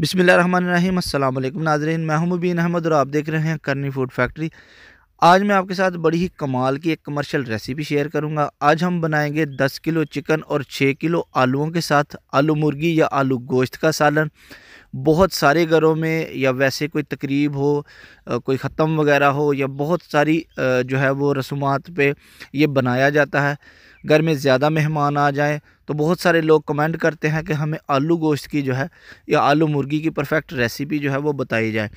बिसमीम अल्लाम नाजरीन मैं मुबीन अहमद और आप देख रहे हैं करनी फूड फैक्ट्री आज मैं आपके साथ बड़ी ही कमाल की एक कमर्शियल रेसिपी शेयर करूंगा आज हम बनाएंगे 10 किलो चिकन और 6 किलो आलुओं के साथ आलू मुर्गी या आलू गोश्त का सालन बहुत सारे घरों में या वैसे कोई तकरीब हो कोई ख़त्म वगैरह हो या बहुत सारी जो है वो रसूमात पे ये बनाया जाता है घर में ज़्यादा मेहमान आ जाए तो बहुत सारे लोग कमेंट करते हैं कि हमें आलू गोश्त की जो है या आलू मुर्गी की परफेक्ट रेसिपी जो है वो बताई जाए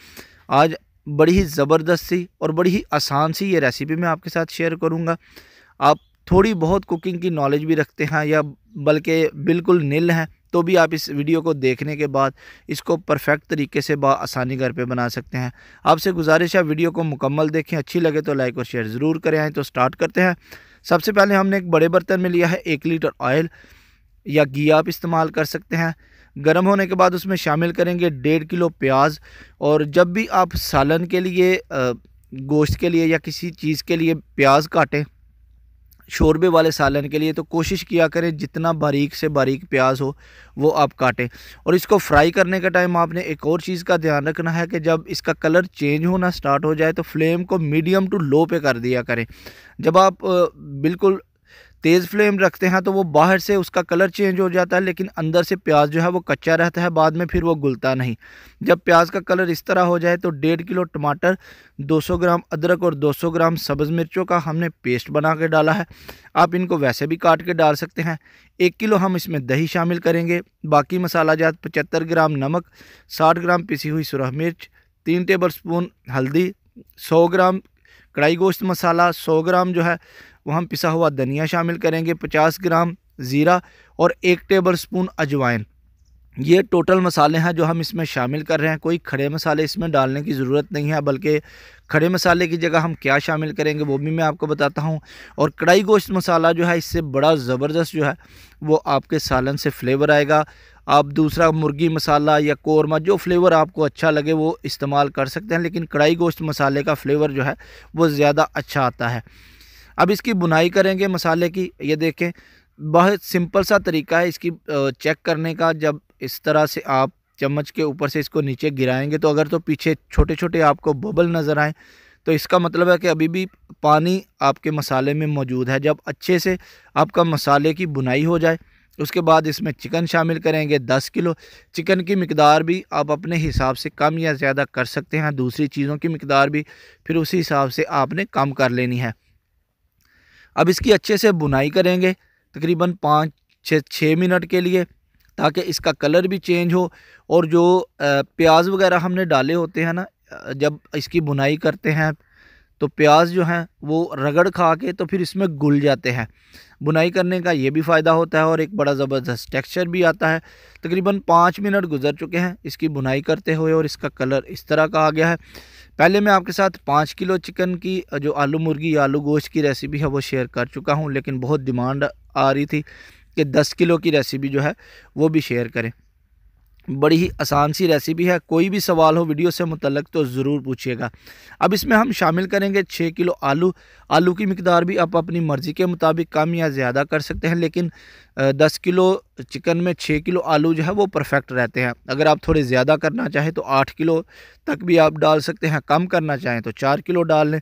आज बड़ी ही ज़बरदस्त सी और बड़ी ही आसान सी ये रेसिपी मैं आपके साथ शेयर करूँगा आप थोड़ी बहुत कुकिंग की नॉलेज भी रखते हैं या बल्कि बिल्कुल नील हैं तो भी आप इस वीडियो को देखने के बाद इसको परफेक्ट तरीके से आसानी घर पे बना सकते हैं आपसे गुजारिश है वीडियो को मुकम्मल देखें अच्छी लगे तो लाइक और शेयर ज़रूर करें आए तो स्टार्ट करते हैं सबसे पहले हमने एक बड़े बर्तन में लिया है एक लीटर ऑयल या घी आप इस्तेमाल कर सकते हैं गर्म होने के बाद उसमें शामिल करेंगे डेढ़ किलो प्याज और जब भी आप सालन के लिए गोश्त के लिए या किसी चीज़ के लिए प्याज काटें शोरबे वाले सालन के लिए तो कोशिश किया करें जितना बारीक से बारीक प्याज हो वो आप काटें और इसको फ्राई करने का टाइम आपने एक और चीज़ का ध्यान रखना है कि जब इसका कलर चेंज होना स्टार्ट हो जाए तो फ्लेम को मीडियम टू लो पे कर दिया करें जब आप बिल्कुल तेज़ फ्लेम रखते हैं तो वो बाहर से उसका कलर चेंज हो जाता है लेकिन अंदर से प्याज जो है वो कच्चा रहता है बाद में फिर वो गुलता नहीं जब प्याज का कलर इस तरह हो जाए तो डेढ़ किलो टमाटर 200 ग्राम अदरक और 200 ग्राम सब्ज़ मिर्चों का हमने पेस्ट बना के डाला है आप इनको वैसे भी काट के डाल सकते हैं एक किलो हम इसमें दही शामिल करेंगे बाकी मसाला जात पचहत्तर ग्राम नमक साठ ग्राम पिसी हुई सुरह मिर्च तीन टेबल स्पून हल्दी सौ ग्राम कढ़ाई गोश्त मसाला सौ ग्राम जो है वो हम पिसा हुआ धनिया शामिल करेंगे पचास ग्राम ज़ीरा और एक टेबल स्पून अजवाइन ये टोटल मसाले हैं जो हम इसमें शामिल कर रहे हैं कोई खड़े मसाले इसमें डालने की ज़रूरत नहीं है बल्कि खड़े मसाले की जगह हम क्या शामिल करेंगे वो भी मैं आपको बताता हूँ और कढ़ाई गोश्त मसाला जो है इससे बड़ा ज़बरदस्त जो है वो आपके सालन से फ्लेवर आएगा आप दूसरा मुर्गी मसाला या कौरमा जो फ्लेवर आपको अच्छा लगे वो इस्तेमाल कर सकते हैं लेकिन कढ़ाई गोश्त मसाले का फ्लेवर जो है वो ज़्यादा अच्छा आता है अब इसकी बुनाई करेंगे मसाले की ये देखें बहुत सिंपल सा तरीका है इसकी चेक करने का जब इस तरह से आप चम्मच के ऊपर से इसको नीचे गिराएंगे तो अगर तो पीछे छोटे छोटे आपको बबल नज़र आए तो इसका मतलब है कि अभी भी पानी आपके मसाले में मौजूद है जब अच्छे से आपका मसाले की बुनाई हो जाए उसके बाद इसमें चिकन शामिल करेंगे दस किलो चिकन की मकदार भी आप अपने हिसाब से कम या ज़्यादा कर सकते हैं दूसरी चीज़ों की मकदार भी फिर उसी हिसाब से आपने कम कर लेनी है अब इसकी अच्छे से बुनाई करेंगे तकरीबन पाँच छः छः मिनट के लिए ताकि इसका कलर भी चेंज हो और जो प्याज वगैरह हमने डाले होते हैं ना जब इसकी बुनाई करते हैं तो प्याज जो हैं वो रगड़ खा के तो फिर इसमें गुल जाते हैं बुनाई करने का ये भी फ़ायदा होता है और एक बड़ा ज़बरदस्त टेक्सचर भी आता है तकरीबन पाँच मिनट गुजर चुके हैं इसकी बुनाई करते हुए और इसका कलर इस तरह का आ गया है पहले मैं आपके साथ पाँच किलो चिकन की जो आलू मुर्गी या आलू गोश्त की रेसिपी है वो शेयर कर चुका हूँ लेकिन बहुत डिमांड आ रही थी कि दस किलो की रेसिपी जो है वो भी शेयर करें बड़ी ही आसान सी रेसिपी है कोई भी सवाल हो वीडियो से मुतलक तो ज़रूर पूछिएगा अब इसमें हम शामिल करेंगे छः किलो आलू आलू की मकदार भी आप अपनी मर्ज़ी के मुताबिक कम या ज़्यादा कर सकते हैं लेकिन दस किलो चिकन में छः किलो आलू जो है वो परफेक्ट रहते हैं अगर आप थोड़े ज़्यादा करना चाहें तो आठ किलो तक भी आप डाल सकते हैं कम करना चाहें तो चार किलो डाल लें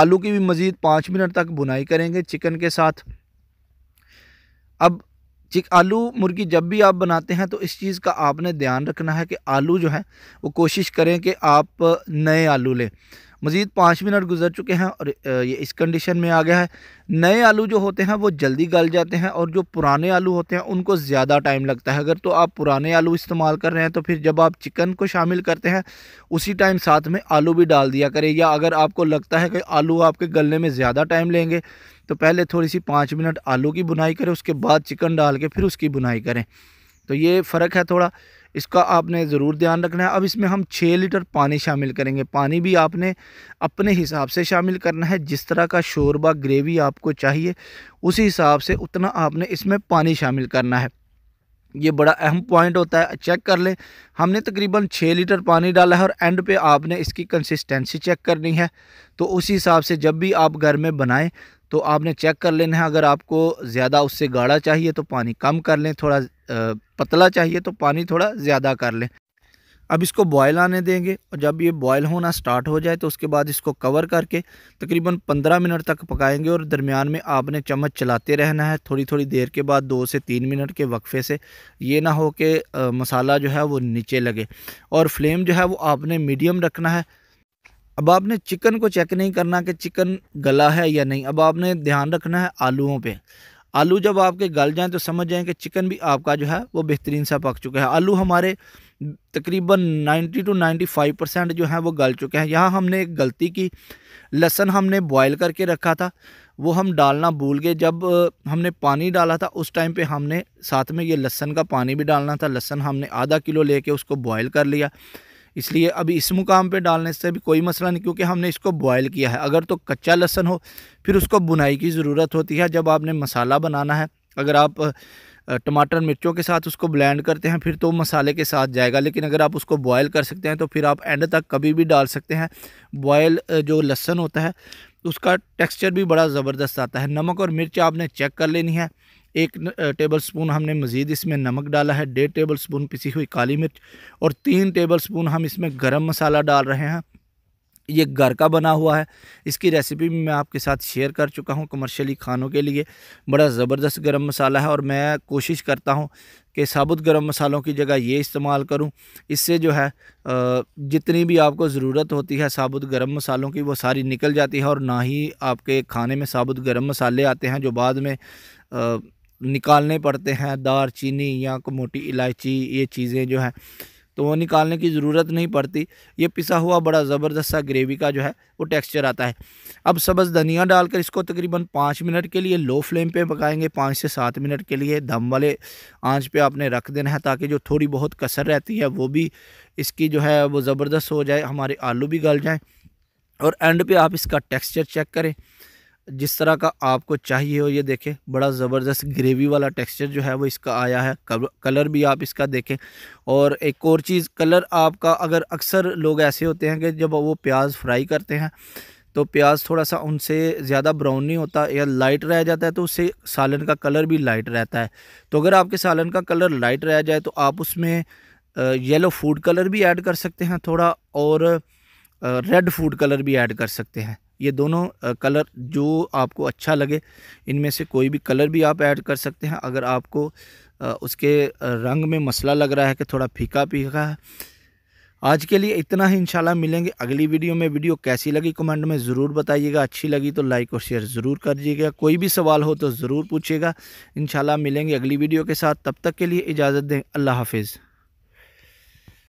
आलू की भी मज़ीद पाँच मिनट तक बुनाई करेंगे चिकन के साथ अब चिक आलू मुर्गी जब भी आप बनाते हैं तो इस चीज़ का आपने ध्यान रखना है कि आलू जो है वो कोशिश करें कि आप नए आलू लें मज़ीद पाँच मिनट गुजर चुके हैं और ये इस कंडीशन में आ गया है नए आलू जो होते हैं वो जल्दी गल जाते हैं और जो पुराने आलू होते हैं उनको ज़्यादा टाइम लगता है अगर तो आप पुराने आलू इस्तेमाल कर रहे हैं तो फिर जब आप चिकन को शामिल करते हैं उसी टाइम साथ में आलू भी डाल दिया करें या अगर आपको लगता है कि आलू आपके गलने में ज़्यादा टाइम लेंगे तो पहले थोड़ी सी पाँच मिनट आलू की बुनाई करें उसके बाद चिकन डाल के फिर उसकी बुनाई करें तो ये फ़र्क है थोड़ा इसका आपने ज़रूर ध्यान रखना है अब इसमें हम छः लीटर पानी शामिल करेंगे पानी भी आपने अपने हिसाब से शामिल करना है जिस तरह का शोरबा ग्रेवी आपको चाहिए उसी हिसाब से उतना आपने इसमें पानी शामिल करना है ये बड़ा अहम पॉइंट होता है चेक कर लें हमने तकरीबन छः लीटर पानी डाला है और एंड पे आपने इसकी कंसिस्टेंसी चेक करनी है तो उसी हिसाब से जब भी आप घर में बनाएं तो आपने चेक कर लेना है अगर आपको ज़्यादा उससे गाढ़ा चाहिए तो पानी कम कर लें थोड़ा पतला चाहिए तो पानी थोड़ा ज़्यादा कर लें अब इसको बॉयल आने देंगे और जब ये बॉयल होना स्टार्ट हो जाए तो उसके बाद इसको कवर करके तकरीबन पंद्रह मिनट तक पकाएंगे और दरमियान में आपने चम्मच चलाते रहना है थोड़ी थोड़ी देर के बाद दो से तीन मिनट के वक्फे से ये ना हो कि मसाला जो है वो नीचे लगे और फ्लेम जो है वो आपने मीडियम रखना है अब आपने चिकन को चेक नहीं करना कि चिकन गला है या नहीं अब आपने ध्यान रखना है आलूओं पे आलू जब आपके गल जाएं तो समझ जाएं कि चिकन भी आपका जो है वो बेहतरीन सा पक चुका है आलू हमारे तकरीबन ninety two ninety five percent जो है वो गल चुके हैं यहाँ हमने एक गलती की लहसन हमने बॉयल करके रखा था वो हम डालना भूल गए जब हमने पानी डाला था उस टाइम पे हमने साथ में ये लहसन का पानी भी डालना था लहसन हमने आधा किलो लेके उसको बॉयल कर लिया इसलिए अब इस मुकाम पे डालने से भी कोई मसला नहीं क्योंकि हमने इसको बॉयल किया है अगर तो कच्चा लहसन हो फिर उसको बुनाई की ज़रूरत होती है जब आपने मसाला बनाना है अगर आप टमाटर मिर्चों के साथ उसको ब्लेंड करते हैं फिर तो मसाले के साथ जाएगा लेकिन अगर आप उसको बॉयल कर सकते हैं तो फिर आप एंड तक कभी भी डाल सकते हैं बॉयल जो लहसन होता है उसका टेक्सचर भी बड़ा ज़बरदस्त आता है नमक और मिर्च आपने चेक कर लेनी है एक टेबलस्पून हमने मज़ीद इसमें नमक डाला है डेढ़ टेबल स्पून पिसी हुई काली मिर्च और तीन टेबल स्पून हम इसमें गरम मसाला डाल रहे हैं ये घर का बना हुआ है इसकी रेसिपी भी मैं आपके साथ शेयर कर चुका हूँ कमर्शियली खानों के लिए बड़ा ज़बरदस्त गरम मसाला है और मैं कोशिश करता हूँ कि साबुत गरम मसालों की जगह ये इस्तेमाल करूँ इससे जो है जितनी भी आपको ज़रूरत होती है साबुत गरम मसालों की वो सारी निकल जाती है और ना ही आपके खाने में साबुत गर्म मसाले आते हैं जो बाद में निकालने पड़ते हैं दार चीनी या मोटी इलायची ये चीज़ें जो हैं तो वो निकालने की ज़रूरत नहीं पड़ती ये पिसा हुआ बड़ा ज़बरदस्त सा ग्रेवी का जो है वो टेक्सचर आता है अब सब्ज़ धनिया डालकर इसको तकरीबन पाँच मिनट के लिए लो फ्लेम पे पकाएंगे पाँच से सात मिनट के लिए दम वाले आंच पे आपने रख देना है ताकि जो थोड़ी बहुत कसर रहती है वो भी इसकी जो है वो ज़बरदस्त हो जाए हमारे आलू भी गल जाएँ और एंड पे आप इसका टेक्स्चर चेक करें जिस तरह का आपको चाहिए हो ये देखें बड़ा ज़बरदस्त ग्रेवी वाला टेक्सचर जो है वो इसका आया है कलर भी आप इसका देखें और एक और चीज़ कलर आपका अगर अक्सर लोग ऐसे होते हैं कि जब वो प्याज फ्राई करते हैं तो प्याज थोड़ा सा उनसे ज़्यादा ब्राउन नहीं होता या लाइट रह जाता है तो उससे सालन का कलर भी लाइट रहता है तो अगर आपके सालन का कलर लाइट रह जाए तो आप उसमें येलो फूड कलर भी ऐड कर सकते हैं थोड़ा और रेड फूड कलर भी ऐड कर सकते हैं ये दोनों कलर जो आपको अच्छा लगे इनमें से कोई भी कलर भी आप ऐड कर सकते हैं अगर आपको उसके रंग में मसला लग रहा है कि थोड़ा फीका फीका है आज के लिए इतना ही इंशाल्लाह मिलेंगे अगली वीडियो में वीडियो कैसी लगी कमेंट में ज़रूर बताइएगा अच्छी लगी तो लाइक और शेयर ज़रूर कर दीजिएगा कोई भी सवाल हो तो ज़रूर पूछिएगा इंशाल्लाह मिलेंगे अगली वीडियो के साथ तब तक के लिए इजाज़त दें अल्लाह हाफिज़